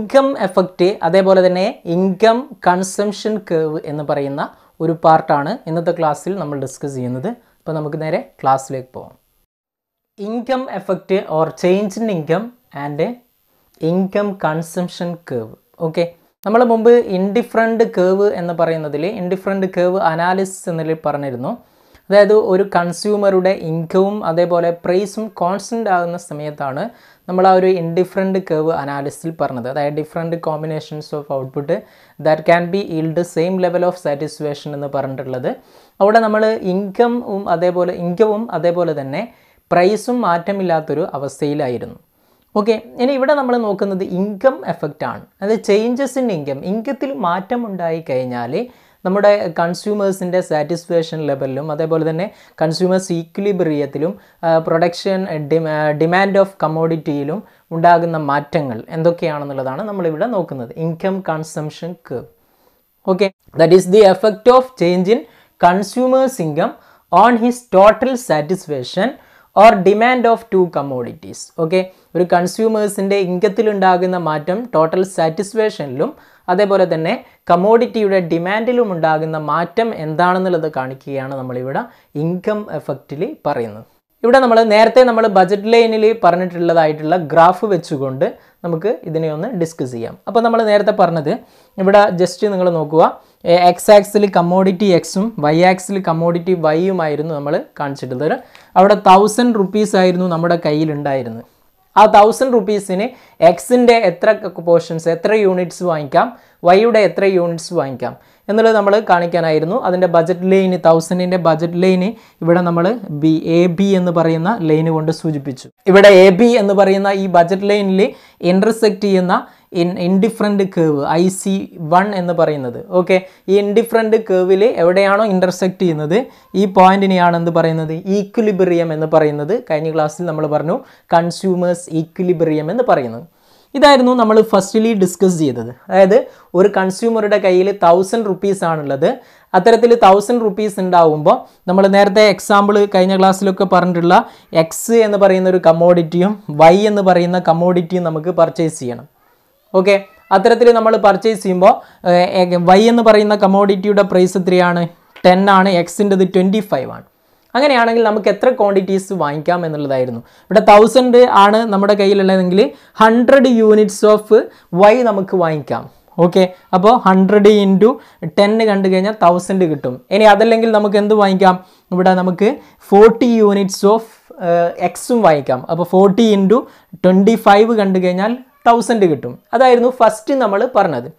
Income effect അതേപോലെ തന്നെ income consumption curve എന്ന് പറയുന്ന ഒരു പാർട്ടാണ് ഇന്നത്തെ ക്ലാസ്സിൽ നമ്മൾ ഡിസ്കസ് ചെയ്യുന്നത് അപ്പോൾ നമുക്ക് നേരെ ക്ലാസ്സിലേക്ക് പോകാം income effect or change in income and income consumption curve okay നമ്മൾ മുമ്പ് ഇൻഡിഫറൻറ്റ് കേവ് എന്ന് പറയുന്നതിൽ ഇൻഡിഫറൻറ്റ് കേവ് അനാലിസിസ് എന്നതിൽ പറഞ്ഞിരുന്നു അതായത് ഒരു കൺസ്യൂമറുടെ ഇൻകവും അതേപോലെ പ്രൈസും കോൺസ്റ്റൻ്റ് ആകുന്ന സമയത്താണ് നമ്മൾ ആ ഒരു ഇൻഡിഫറൻറ്റ് കേവ് അനാലിസിൽ പറഞ്ഞത് അതായത് different combinations of output that can be yield same level of satisfaction എന്ന് പറഞ്ഞിട്ടുള്ളത് അവിടെ നമ്മൾ ഇൻകമും അതേപോലെ ഇൻകവും അതേപോലെ തന്നെ പ്രൈസും മാറ്റമില്ലാത്തൊരു അവസ്ഥയിലായിരുന്നു ഓക്കെ ഇനി ഇവിടെ നമ്മൾ നോക്കുന്നത് ഇൻകം എഫക്റ്റ് ആണ് അതായത് ചേഞ്ചസ് ഇൻ ഇൻകം ഇൻകത്തിൽ മാറ്റം ഉണ്ടായി കഴിഞ്ഞാൽ നമ്മുടെ കൺസ്യൂമേഴ്സിൻ്റെ സാറ്റിസ്ഫാക്ഷൻ ലെവലിലും അതേപോലെ തന്നെ കൺസ്യൂമേഴ്സ് ഈക്വിലിബ്രിയത്തിലും പ്രൊഡക്ഷൻ ഡിമാൻഡ് ഓഫ് കമ്മോഡിറ്റിയിലും ഉണ്ടാകുന്ന മാറ്റങ്ങൾ എന്തൊക്കെയാണെന്നുള്ളതാണ് നമ്മളിവിടെ നോക്കുന്നത് income consumption curve okay that is the effect of change in consumers income on his total satisfaction or demand of two commodities okay ഒരു കൺസ്യൂമേഴ്സിൻ്റെ ഉണ്ടാകുന്ന മാറ്റം ടോട്ടൽ സാറ്റിസ്ഫാക്ഷനിലും അതേപോലെ തന്നെ കമോഡിറ്റിയുടെ ഡിമാൻഡിലും ഉണ്ടാകുന്ന മാറ്റം എന്താണെന്നുള്ളത് കാണിക്കുകയാണ് നമ്മളിവിടെ ഇൻകം എഫക്റ്റിൽ പറയുന്നത് ഇവിടെ നമ്മൾ നേരത്തെ നമ്മൾ ബജറ്റ് ലൈനിൽ പറഞ്ഞിട്ടുള്ളതായിട്ടുള്ള ഗ്രാഫ് വെച്ചുകൊണ്ട് നമുക്ക് ഇതിനെ ഒന്ന് ഡിസ്കസ് ചെയ്യാം അപ്പോൾ നമ്മൾ നേരത്തെ പറഞ്ഞത് ഇവിടെ ജസ്റ്റ് നിങ്ങൾ നോക്കുക എക്സ് ആക്സിൽ കമ്മോഡിറ്റി എക്സും വൈ ആക്സിൽ കമ്മോഡിറ്റി വൈയുമായിരുന്നു നമ്മൾ കാണിച്ചിട്ടുള്ളത് അവിടെ തൗസൻഡ് റുപ്പീസ് ആയിരുന്നു നമ്മുടെ കയ്യിലുണ്ടായിരുന്നത് ആ തൗസൻഡ് റുപ്പീസിന് എക്സിൻ്റെ എത്ര പോർഷൻസ് എത്ര യൂണിറ്റ്സ് വാങ്ങിക്കാം വൈയുടെ എത്ര യൂണിറ്റ്സ് വാങ്ങിക്കാം എന്നുള്ളത് നമ്മൾ കാണിക്കാനായിരുന്നു അതിൻ്റെ ബജറ്റ് ലൈന് തൗസൻഡിൻ്റെ ബജറ്റ് ലൈന് ഇവിടെ നമ്മൾ ബി എ ബി എന്ന് പറയുന്ന ലൈന് കൊണ്ട് സൂചിപ്പിച്ചു ഇവിടെ എ ബി എന്ന് പറയുന്ന ഈ ബജറ്റ് ലൈനിൽ ഇൻ്റർസെക്റ്റ് ചെയ്യുന്ന in indifferent curve I C one എന്ന് പറയുന്നത് ഓക്കെ ഈ ഇൻഡിഫറൻറ്റ് കേവിൽ എവിടെയാണോ ഇൻ്റർസെക്റ്റ് ചെയ്യുന്നത് ഈ പോയിന്റിനെയാണ് എന്ത് പറയുന്നത് ഈക്വിലിബ്രിയം എന്ന് പറയുന്നത് കഴിഞ്ഞ ക്ലാസ്സിൽ നമ്മൾ പറഞ്ഞു കൺസ്യൂമേഴ്സ് ഈക്വിലിബ്രിയം എന്ന് പറയുന്നത് ഇതായിരുന്നു നമ്മൾ ഫസ്റ്റിലി ഡിസ്കസ് ചെയ്തത് അതായത് ഒരു കൺസ്യൂമറുടെ കയ്യിൽ തൗസൻഡ് റുപ്പീസ് ആണുള്ളത് അത്തരത്തിൽ തൗസൻഡ് റുപ്പീസ് ഉണ്ടാവുമ്പോൾ നമ്മൾ നേരത്തെ എക്സാമ്പിൾ കഴിഞ്ഞ ക്ലാസ്സിലൊക്കെ പറഞ്ഞിട്ടുള്ള എക്സ് എന്ന് പറയുന്ന ഒരു കമ്മോഡിറ്റിയും വൈ എന്ന് പറയുന്ന കമ്മോഡിറ്റിയും നമുക്ക് പർച്ചേസ് ചെയ്യണം ഓക്കെ അത്തരത്തിൽ നമ്മൾ പർച്ചേസ് ചെയ്യുമ്പോൾ വൈ എന്ന് പറയുന്ന കമോഡിറ്റിയുടെ പ്രൈസ് എത്രയാണ് ടെൻ ആണ് എക്സിൻ്റെത് ട്വൻറ്റി ഫൈവ് ആണ് അങ്ങനെയാണെങ്കിൽ നമുക്ക് എത്ര ക്വാണ്ടിറ്റീസ് വാങ്ങിക്കാം എന്നുള്ളതായിരുന്നു ഇവിടെ തൗസൻഡ് ആണ് നമ്മുടെ കയ്യിലുള്ളതെങ്കിൽ ഹൺഡ്രഡ് യൂണിറ്റ്സ് ഓഫ് വൈ നമുക്ക് വാങ്ങിക്കാം ഓക്കെ അപ്പോൾ ഹൺഡ്രഡ് ഇൻറ്റു ടെന്ന് കണ്ടു കഴിഞ്ഞാൽ തൗസൻഡ് കിട്ടും ഇനി അതല്ലെങ്കിൽ നമുക്ക് എന്ത് വാങ്ങിക്കാം ഇവിടെ നമുക്ക് ഫോർട്ടി യൂണിറ്റ്സ് ഓഫ് എക്സും വാങ്ങിക്കാം അപ്പോൾ ഫോർട്ടി ഇൻറ്റു ട്വൻറ്റി ഫൈവ് കണ്ടു കഴിഞ്ഞാൽ തൗസൻഡ് കിട്ടും അതായിരുന്നു ഫസ്റ്റ് നമ്മൾ പറഞ്ഞത്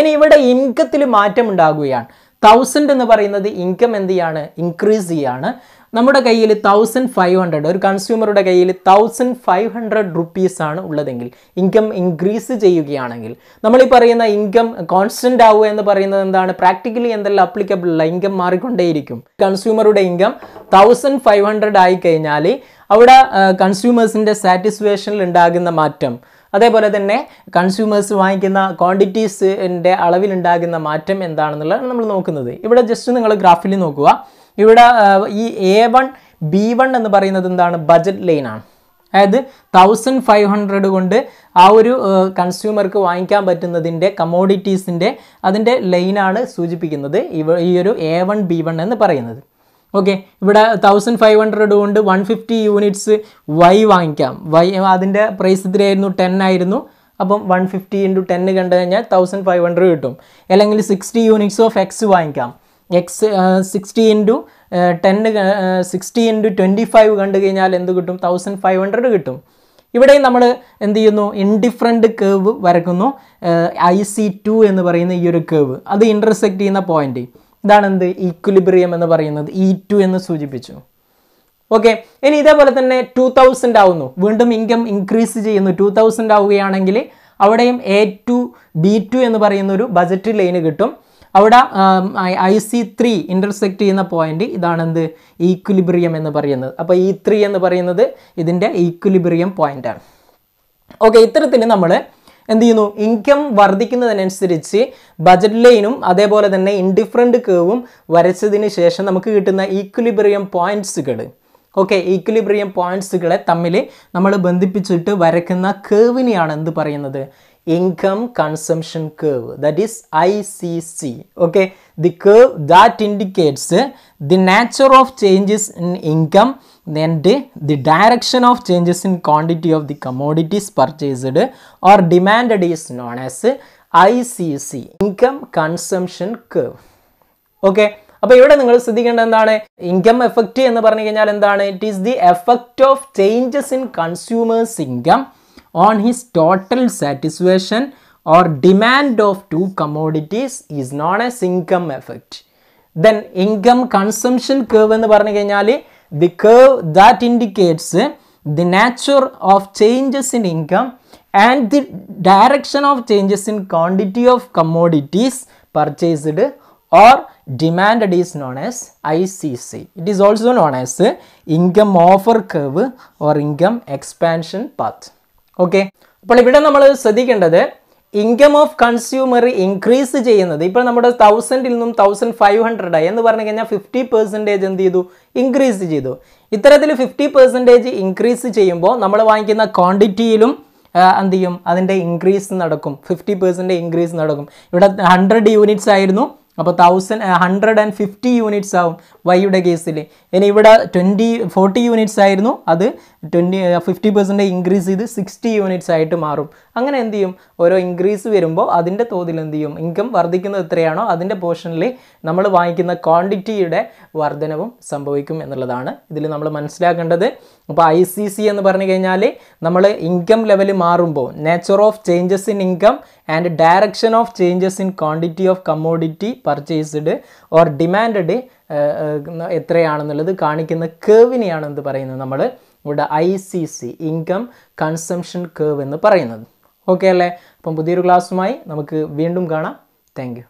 ഇനി ഇവിടെ ഇൻകത്തിൽ മാറ്റം ഉണ്ടാകുകയാണ് തൗസൻഡ് എന്ന് പറയുന്നത് ഇൻകം എന്ത് ചെയ്യാണ് ഇൻക്രീസ് ചെയ്യാണ് നമ്മുടെ കയ്യിൽ തൗസൻഡ് ഫൈവ് ഹൺഡ്രഡ് ഒരു കൺസ്യൂമറുടെ കയ്യിൽ തൗസൻഡ് ഫൈവ് ഹൺഡ്രഡ് റുപ്പീസ് ആണ് ഉള്ളതെങ്കിൽ ഇൻകം ഇൻക്രീസ് ചെയ്യുകയാണെങ്കിൽ നമ്മൾ ഈ പറയുന്ന ഇൻകം കോൺസ്റ്റൻ്റ് ആവുക എന്ന് പറയുന്നത് എന്താണ് പ്രാക്ടിക്കലി എന്തെല്ലാം അപ്ലിക്കബിൾ ഉള്ള ഇൻകം മാറിക്കൊണ്ടേയിരിക്കും കൺസ്യൂമറുടെ ഇൻകം തൗസൻഡ് ഫൈവ് ഹൺഡ്രഡ് ആയിക്കഴിഞ്ഞാൽ അവിടെ കൺസ്യൂമേഴ്സിൻ്റെ സാറ്റിസ്ഫാക്ഷനിൽ ഉണ്ടാകുന്ന മാറ്റം അതേപോലെ തന്നെ കൺസ്യൂമേഴ്സ് വാങ്ങിക്കുന്ന ക്വാണ്ടിറ്റീസിൻ്റെ അളവിലുണ്ടാകുന്ന മാറ്റം എന്താണെന്നുള്ളതാണ് നമ്മൾ നോക്കുന്നത് ഇവിടെ ജസ്റ്റ് നിങ്ങൾ ഗ്രാഫിൽ നോക്കുക ഇവിടെ ഈ എ വൺ ബി വൺ എന്ന് പറയുന്നത് എന്താണ് ബജറ്റ് ലൈനാണ് അതായത് തൗസൻഡ് ഫൈവ് ഹൺഡ്രഡ് കൊണ്ട് ആ ഒരു കൺസ്യൂമർക്ക് വാങ്ങിക്കാൻ പറ്റുന്നതിൻ്റെ കമോഡിറ്റീസിൻ്റെ അതിൻ്റെ ലൈനാണ് സൂചിപ്പിക്കുന്നത് ഇവ ഈ ഒരു എ വൺ ബി വൺ എന്ന് പറയുന്നത് ഓക്കെ ഇവിടെ തൗസൻഡ് ഫൈവ് ഹൺഡ്രഡ് കൊണ്ട് വൺ ഫിഫ്റ്റി യൂണിറ്റ്സ് വൈ വാങ്ങിക്കാം വൈ അതിൻ്റെ പ്രൈസ് ഇതിലായിരുന്നു ടെൻ ആയിരുന്നു അപ്പം വൺ ഫിഫ്റ്റി ഇൻറ്റു ടെൻ കണ്ടു കഴിഞ്ഞാൽ തൗസൻഡ് ഫൈവ് ഹൺഡ്രഡ് കിട്ടും അല്ലെങ്കിൽ സിക്സ്റ്റി യൂണിറ്റ്സ് ഓഫ് എക്സ് വാങ്ങിക്കാം X sixty into ten sixty into twenty five കണ്ടു കഴിഞ്ഞാൽ എന്ത് കിട്ടും തൗസൻഡ് ഫൈവ് ഹൺഡ്രഡ് കിട്ടും ഇവിടെയും നമ്മൾ എന്ത് ചെയ്യുന്നു ഇൻഡിഫറൻറ്റ് കേവ് വരക്കുന്നു ഐ സി ടു എന്ന് പറയുന്ന ഈ ഒരു കേവ് അത് ഇൻ്റർസെക്റ്റ് ചെയ്യുന്ന പോയിൻ്റ് ഇതാണ് എന്ത് എന്ന് പറയുന്നത് ഇ e ടു എന്ന് സൂചിപ്പിച്ചു ഓക്കെ ഇനി ഇതേപോലെ തന്നെ ടു തൗസൻഡ് ആവുന്നു വീണ്ടും ഇൻകം ഇൻക്രീസ് ചെയ്യുന്നു ടു തൗസൻഡ് ആവുകയാണെങ്കിൽ അവിടെയും എ ടു ബി ടു എന്ന് പറയുന്ന ഒരു ബജറ്റ് ലൈന് കിട്ടും അവിടെ ഐ സി ത്രീ ഇൻ്റർസെക്റ്റ് ചെയ്യുന്ന പോയിന്റ് ഇതാണ് ഈക്വലിബ്രിയം എന്ന് പറയുന്നത് അപ്പോൾ ഈ ത്രീ എന്ന് പറയുന്നത് ഇതിൻ്റെ ഈക്വിലിബ്രിയം പോയിന്റാണ് ഓക്കെ ഇത്തരത്തിൽ നമ്മൾ എന്ത് ചെയ്യുന്നു ഇൻകം വർദ്ധിക്കുന്നതിനനുസരിച്ച് ബജറ്റ് ലൈനും അതേപോലെ തന്നെ ഇൻഡിഫറൻറ്റ് കേവും വരച്ചതിന് ശേഷം നമുക്ക് കിട്ടുന്ന ഈക്വലിബ്രിയം പോയിൻറ്റ്സുകൾ ഓക്കെ ഈക്വലിബ്രിയം പോയിൻറ്റ്സുകളെ തമ്മിൽ നമ്മൾ ബന്ധിപ്പിച്ചിട്ട് വരയ്ക്കുന്ന കേവിനെയാണ് എന്ത് പറയുന്നത് income consumption curve that is ICC okay the curve that indicates the nature of changes in income then the, the direction of changes in quantity of the commodities purchased or demanded is known as ICC income consumption curve okay അപ്പോൾ ഇവിടെ നിങ്ങൾ ശ്രദ്ധിക്കേണ്ട എന്താണ് income effect എന്ന് പറഞ്ഞു കഴിഞ്ഞാൽ എന്താണ് it is the effect of changes in consumers on his total satisfaction or demand of two commodities is known as income effect. Then income consumption curve എന്ന് പറഞ്ഞു കഴിഞ്ഞാൽ the curve that indicates the nature of changes in income and the direction of changes in quantity of commodities purchased or demanded is known as ICC. It is also known as income offer curve or income expansion path. Okay അപ്പോൾ ഇവിടെ നമ്മൾ ശ്രദ്ധിക്കേണ്ടത് income of consumer increase ചെയ്യുന്നത് ഇപ്പോൾ നമ്മുടെ തൗസൻഡിൽ നിന്നും thousand five ആയി എന്ന് പറഞ്ഞു കഴിഞ്ഞാൽ ഫിഫ്റ്റി പെർസെൻറ്റേജ് എന്ത് ചെയ്തു ഇൻക്രീസ് ചെയ്തു ഇത്തരത്തിൽ ഫിഫ്റ്റി പെർസെൻറ്റേജ് ഇൻക്രീസ് ചെയ്യുമ്പോൾ നമ്മൾ വാങ്ങിക്കുന്ന ക്വാണ്ടിറ്റിയിലും എന്ത് ചെയ്യും അതിൻ്റെ ഇൻക്രീസ് നടക്കും ഫിഫ്റ്റി പെർസെൻറ്റ് ഇൻക്രീസ് നടക്കും ഇവിടെ ഹൺഡ്രഡ് യൂണിറ്റ്സ് ആയിരുന്നു അപ്പോൾ thousand hundred and fifty units ആവും വൈയുടെ കേസിൽ ഇനി ഇവിടെ ട്വൻറ്റി ഫോർട്ടി യൂണിറ്റ്സ് ആയിരുന്നു അത് ട്വൻറ്റി ഫിഫ്റ്റി പെർസെൻറ്റ് ഇൻക്രീസ് ചെയ്ത് സിക്സ്റ്റി യൂണിറ്റ്സ് ആയിട്ട് മാറും അങ്ങനെ എന്ത് ചെയ്യും ഓരോ ഇൻക്രീസ് വരുമ്പോൾ അതിൻ്റെ തോതിൽ എന്ത് ചെയ്യും ഇൻകം വർദ്ധിക്കുന്നത് എത്രയാണോ അതിൻ്റെ പോർഷനിൽ നമ്മൾ വാങ്ങിക്കുന്ന ക്വാണ്ടിറ്റിയുടെ വർധനവും സംഭവിക്കും എന്നുള്ളതാണ് ഇതിൽ നമ്മൾ മനസ്സിലാക്കേണ്ടത് അപ്പോൾ ഐ സി സി എന്ന് പറഞ്ഞു കഴിഞ്ഞാൽ നമ്മൾ ഇൻകം ലെവൽ മാറുമ്പോൾ nature of changes in income and direction of changes in quantity of commodity purchased or demand എത്രയാണെന്നുള്ളത് കാണിക്കുന്ന കേവിനെയാണ് എന്ത് പറയുന്നത് നമ്മൾ ഇവിടെ I C C income consumption curve എന്ന് പറയുന്നത് ഓക്കെ അല്ലേ അപ്പം പുതിയൊരു ക്ലാസ്സുമായി നമുക്ക് വീണ്ടും കാണാം താങ്ക്